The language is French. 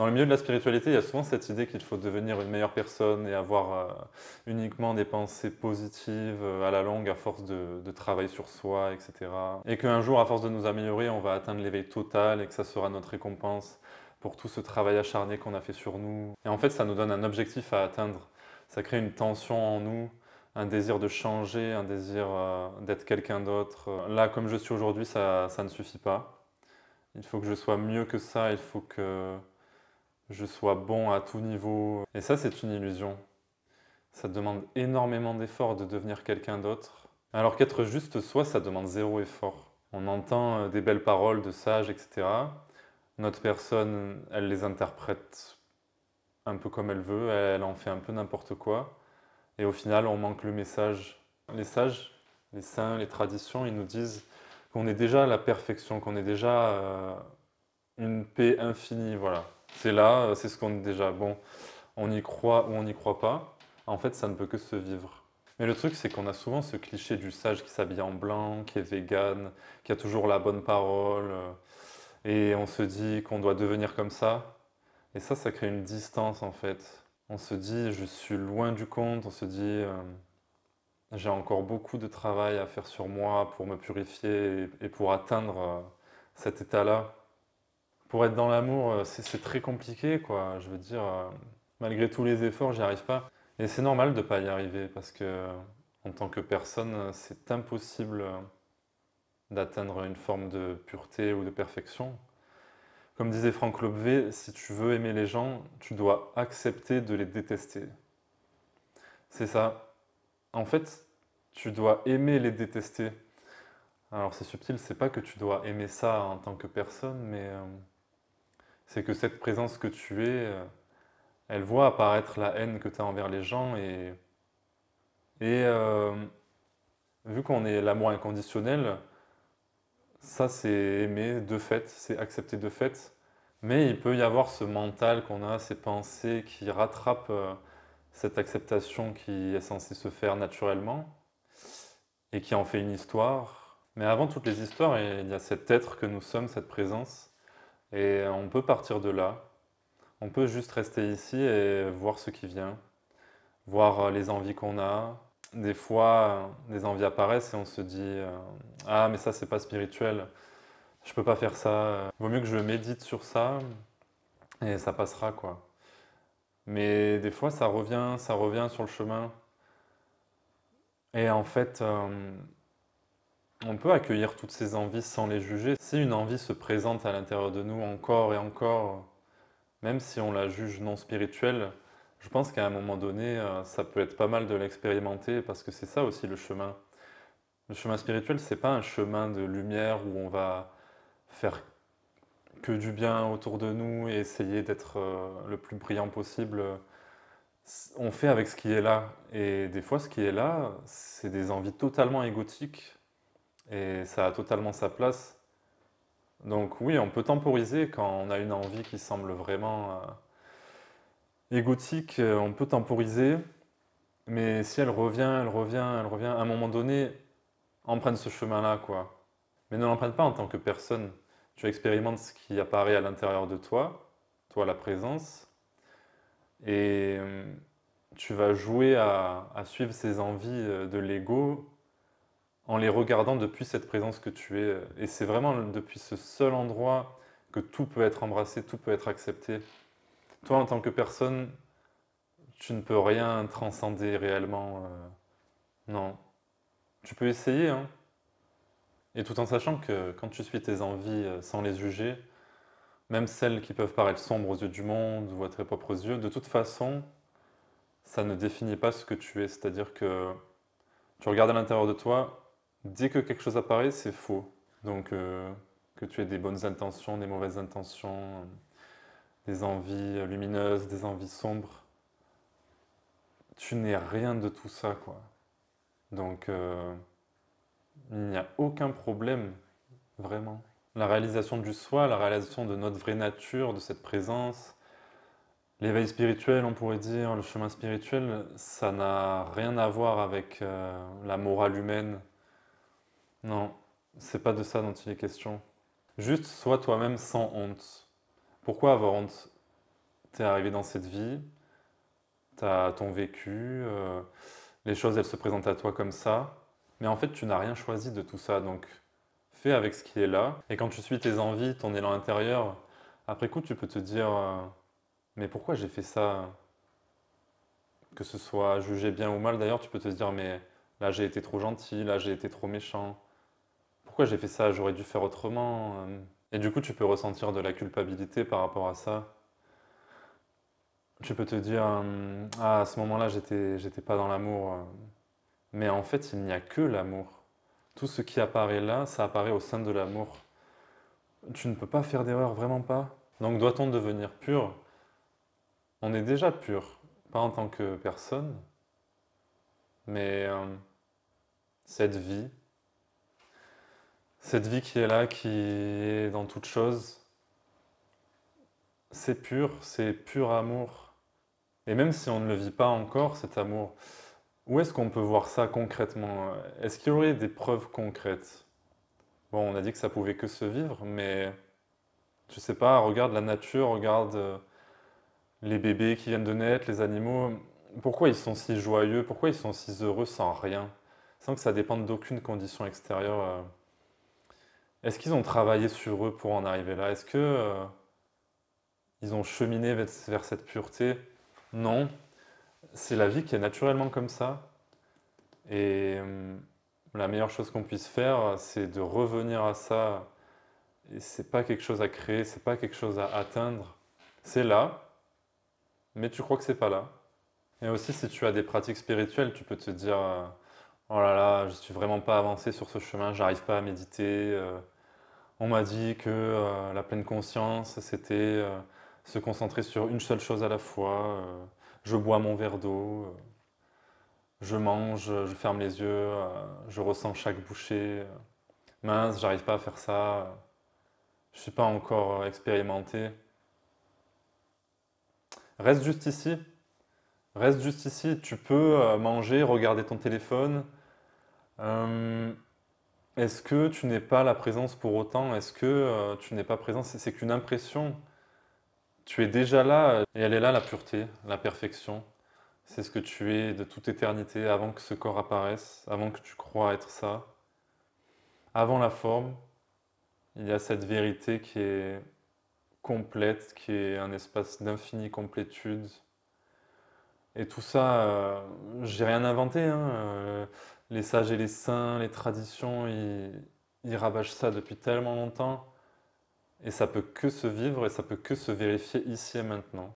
dans le milieu de la spiritualité, il y a souvent cette idée qu'il faut devenir une meilleure personne et avoir euh, uniquement des pensées positives euh, à la longue à force de, travailler sur soi, etc. Et qu'un jour, à force de nous améliorer, on va atteindre l'éveil total et que ça sera notre récompense pour tout ce travail acharné qu'on a fait sur nous. Et en fait, ça nous donne un objectif à atteindre. Ça crée une tension en nous, un désir de changer, un désir euh, d'être quelqu'un d'autre. Là, comme je suis aujourd'hui, ça, ça ne suffit pas. Il faut que je sois mieux que ça, il faut que je sois bon à tout niveau. Et ça, c'est une illusion. Ça demande énormément d'efforts de devenir quelqu'un d'autre. Alors qu'être juste soi, ça demande zéro effort. On entend euh, des belles paroles de sages, etc. Notre personne, elle les interprète un peu comme elle veut, elle en fait un peu n'importe quoi. Et au final, on manque le message. Les sages, les saints, les traditions, ils nous disent qu'on est déjà la perfection, qu'on est déjà euh, une paix infinie, voilà. C'est là, euh, c'est ce qu'on est déjà. Bon, on y croit ou on n'y croit pas. En fait, ça ne peut que se vivre. Mais le truc, c'est qu'on a souvent ce cliché du sage qui s'habille en blanc, qui est vegan, qui a toujours la bonne parole. Euh, et on se dit qu'on doit devenir comme ça. Et ça, ça crée une distance en fait. On se dit, je suis loin du compte. On se dit, euh, j'ai encore beaucoup de travail à faire sur moi pour me purifier et pour atteindre cet état-là pour être dans l'amour, euh, c'est très compliqué, quoi. Je veux dire, euh, malgré tous les efforts, j'y arrive pas. Et c'est normal de ne pas y arriver parce que, euh, en tant que personne, c'est impossible d'atteindre une forme de pureté ou de perfection. Comme disait Franck Lobvé, si tu veux aimer les gens, tu dois accepter de les détester. C'est ça. En fait, tu dois aimer les détester. Alors c'est subtil, c'est pas que tu dois aimer ça en tant que personne, mais c'est que cette présence que tu es, euh, elle voit apparaître la haine que tu as envers les gens et, et euh, vu qu'on est l'amour inconditionnel, ça c'est aimer de fait, c'est accepter de fait, mais il peut y avoir ce mental qu'on a, ces pensées qui rattrapent euh, cette acceptation qui est censée se faire naturellement et qui en fait une histoire. Mais avant toutes les histoires, il y a cet être que nous sommes, cette présence, et on peut partir de là. On peut juste rester ici et voir ce qui vient, voir euh, les envies qu'on a. Des fois, euh, des envies apparaissent et on se dit euh, Ah, mais ça, c'est pas spirituel, je peux pas faire ça. Vaut mieux que je médite sur ça et ça passera, quoi. Mais des fois, ça revient, ça revient sur le chemin. Et en fait, on peut accueillir toutes ces envies sans les juger. Si une envie se présente à l'intérieur de nous encore et encore, même si on la juge non spirituelle, je pense qu'à un moment donné, euh, ça peut être pas mal de l'expérimenter parce que c'est ça aussi le chemin. Le chemin spirituel, c'est pas un chemin de lumière où on va faire que du bien autour de nous et essayer d'être euh, le plus brillant possible. On fait avec ce qui est là. Et des fois, ce qui est là, c'est des envies totalement égotiques et ça a totalement sa place. Donc oui, on peut temporiser quand on a une envie qui semble vraiment euh, égotique, euh, on peut temporiser, mais si elle revient, elle revient, elle revient, à un moment donné, emprunte ce chemin-là, quoi. Mais ne l'emprunte pas en tant que personne. Tu expérimentes ce qui apparaît à l'intérieur de toi, toi la présence, et euh, tu vas jouer à suivre ces envies de l'ego en les regardant depuis cette présence que tu es. Et c'est vraiment depuis ce seul endroit que tout peut être embrassé, tout peut être accepté. Toi, en tant que personne, tu ne peux rien transcender réellement. Euh, non. Tu peux essayer, hein. Et tout en sachant que quand tu suis tes envies euh, sans les juger, même celles qui peuvent paraître sombres aux yeux du monde ou à tes propres yeux, de toute façon, ça ne définit pas ce que tu es. C'est-à-dire que tu regardes à l'intérieur de toi, dès que quelque chose apparaît, c'est faux. Donc, euh, que tu aies des bonnes intentions, des mauvaises intentions, euh, des envies lumineuses, des envies sombres, tu n'es rien de tout ça, quoi. Donc, euh, il n'y a aucun problème, vraiment. La réalisation du soi, la réalisation de notre vraie nature, de cette présence, l'éveil spirituel, on pourrait dire, le chemin spirituel, ça n'a rien à voir avec la morale humaine, non, c'est pas de ça dont il est question. Juste sois toi-même sans honte. Pourquoi avoir honte T'es arrivé dans cette vie, t'as ton vécu, euh, les choses elles se présentent à toi comme ça, mais en fait tu n'as rien choisi de tout ça, donc fais avec ce qui est là. Et quand tu suis tes envies, ton élan intérieur, après coup tu peux te dire euh, mais pourquoi j'ai fait ça Que ce soit jugé bien ou mal d'ailleurs, tu peux te dire mais là j'ai été trop gentil, là j'ai été trop méchant pourquoi j'ai fait ça J'aurais dû faire autrement. Euh. Et du coup, tu peux ressentir de la culpabilité par rapport à ça. Tu peux te dire, euh, ah, à ce moment-là, j'étais, j'étais pas dans l'amour. Euh. Mais en fait, il n'y a que l'amour. Tout ce qui apparaît là, ça apparaît au sein de l'amour. Tu ne peux pas faire d'erreur, vraiment pas. Donc doit-on devenir pur On est déjà pur, pas en tant que personne, mais cette vie, cette vie qui est là, qui est dans toute chose, c'est pur, c'est pur amour. Et même si on ne le vit pas encore, cet amour, où est-ce qu'on peut voir ça concrètement Est-ce qu'il y aurait des preuves concrètes Bon, on a dit que ça pouvait que se vivre, mais je sais pas, regarde la nature, regarde euh, les bébés qui viennent de naître, les animaux. Pourquoi ils sont si joyeux Pourquoi ils sont si heureux sans rien Sans que ça dépende d'aucune condition extérieure euh, est-ce qu'ils ont travaillé sur eux pour en arriver là Est-ce que euh, ils ont cheminé vers, cette pureté Non. C'est la vie qui est naturellement comme ça. Et hum, la meilleure chose qu'on puisse faire, c'est de revenir à ça. Et c'est pas quelque chose à créer, c'est pas quelque chose à atteindre. C'est là, mais tu crois que c'est pas là. Et aussi, si tu as des pratiques spirituelles, tu peux te dire euh, Oh là là, je suis vraiment pas avancé sur ce chemin, j'arrive pas à méditer, euh, on m'a dit que euh, la pleine conscience, c'était euh, se concentrer sur une seule chose à la fois. Euh, je bois mon verre d'eau, je mange, je ferme les yeux, je ressens chaque bouchée. mince, j'arrive pas à faire ça. je suis pas encore expérimenté. Reste juste ici. Reste juste ici. Tu peux manger, regarder ton téléphone. Est-ce que tu n'es pas la présence pour autant Est-ce que euh, tu n'es pas présent C'est qu'une impression. Tu es déjà là euh, et elle est là la pureté, la perfection. C'est ce que tu es de toute éternité avant que ce corps apparaisse, avant que tu crois être ça. Avant la forme, il y a cette vérité qui est complète, qui est un espace d'infinie complétude. Et tout ça, euh, j'ai rien inventé. Hein, les sages et les saints, les traditions, ils, rabâchent ça depuis tellement longtemps. Et ça peut que se vivre et ça peut que se vérifier ici et maintenant.